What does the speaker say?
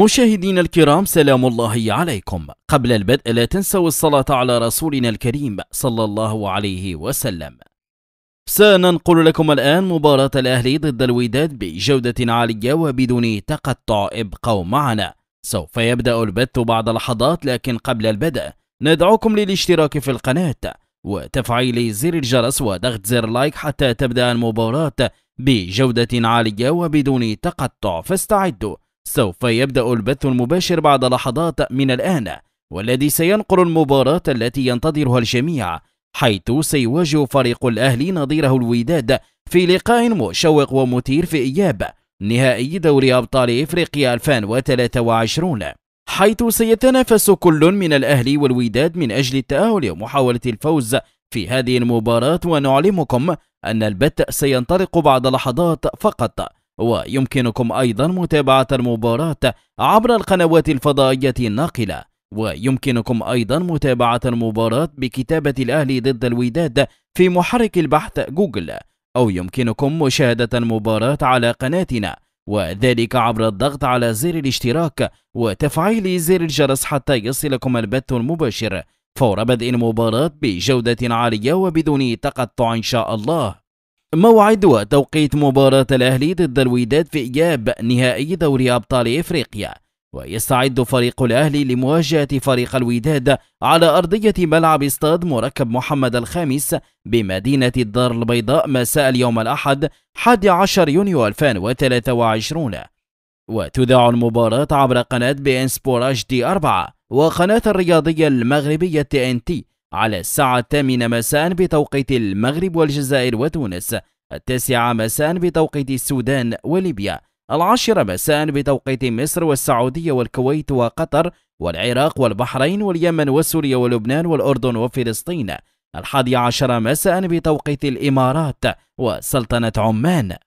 مشاهدينا الكرام سلام الله عليكم قبل البدء لا تنسوا الصلاة على رسولنا الكريم صلى الله عليه وسلم سننقل لكم الآن مباراة الأهلي ضد الوداد بجودة عالية وبدون تقطع ابقوا معنا سوف يبدأ البث بعد لحظات لكن قبل البدء ندعوكم للاشتراك في القناة وتفعيل زر الجرس وضغط زر لايك حتى تبدأ المباراة بجودة عالية وبدون تقطع فاستعدوا سوف يبدأ البث المباشر بعد لحظات من الآن والذي سينقل المباراة التي ينتظرها الجميع حيث سيواجه فريق الأهلي نظيره الوداد في لقاء مشوق ومثير في إياب نهائي دوري أبطال إفريقيا 2023 حيث سيتنافس كل من الأهلي والوداد من أجل التأهل ومحاولة الفوز في هذه المباراة ونعلمكم أن البت سينطلق بعد لحظات فقط ويمكنكم أيضا متابعة المباراة عبر القنوات الفضائية الناقلة ويمكنكم أيضا متابعة المباراة بكتابة الأهلي ضد الوداد في محرك البحث جوجل أو يمكنكم مشاهدة المباراة على قناتنا وذلك عبر الضغط على زر الاشتراك وتفعيل زر الجرس حتى يصلكم البث المباشر فور بدء المباراة بجودة عالية وبدون تقطع إن شاء الله موعد وتوقيت مباراة الأهلي ضد الوداد في إياب نهائي دوري أبطال إفريقيا ويستعد فريق الأهلي لمواجهة فريق الوداد على أرضية ملعب استاد مركب محمد الخامس بمدينة الدار البيضاء مساء اليوم الأحد 11 يونيو 2023 وتذاع المباراة عبر قناة بي إن سبور اتش دي 4 وقناة الرياضية المغربية تي ان تي على الساعة الثامنة مساء بتوقيت المغرب والجزائر وتونس التاسعة مساء بتوقيت السودان وليبيا العاشرة مساء بتوقيت مصر والسعودية والكويت وقطر والعراق والبحرين واليمن وسوريا ولبنان والأردن وفلسطين الحادي عشر مساء بتوقيت الإمارات وسلطنة عمان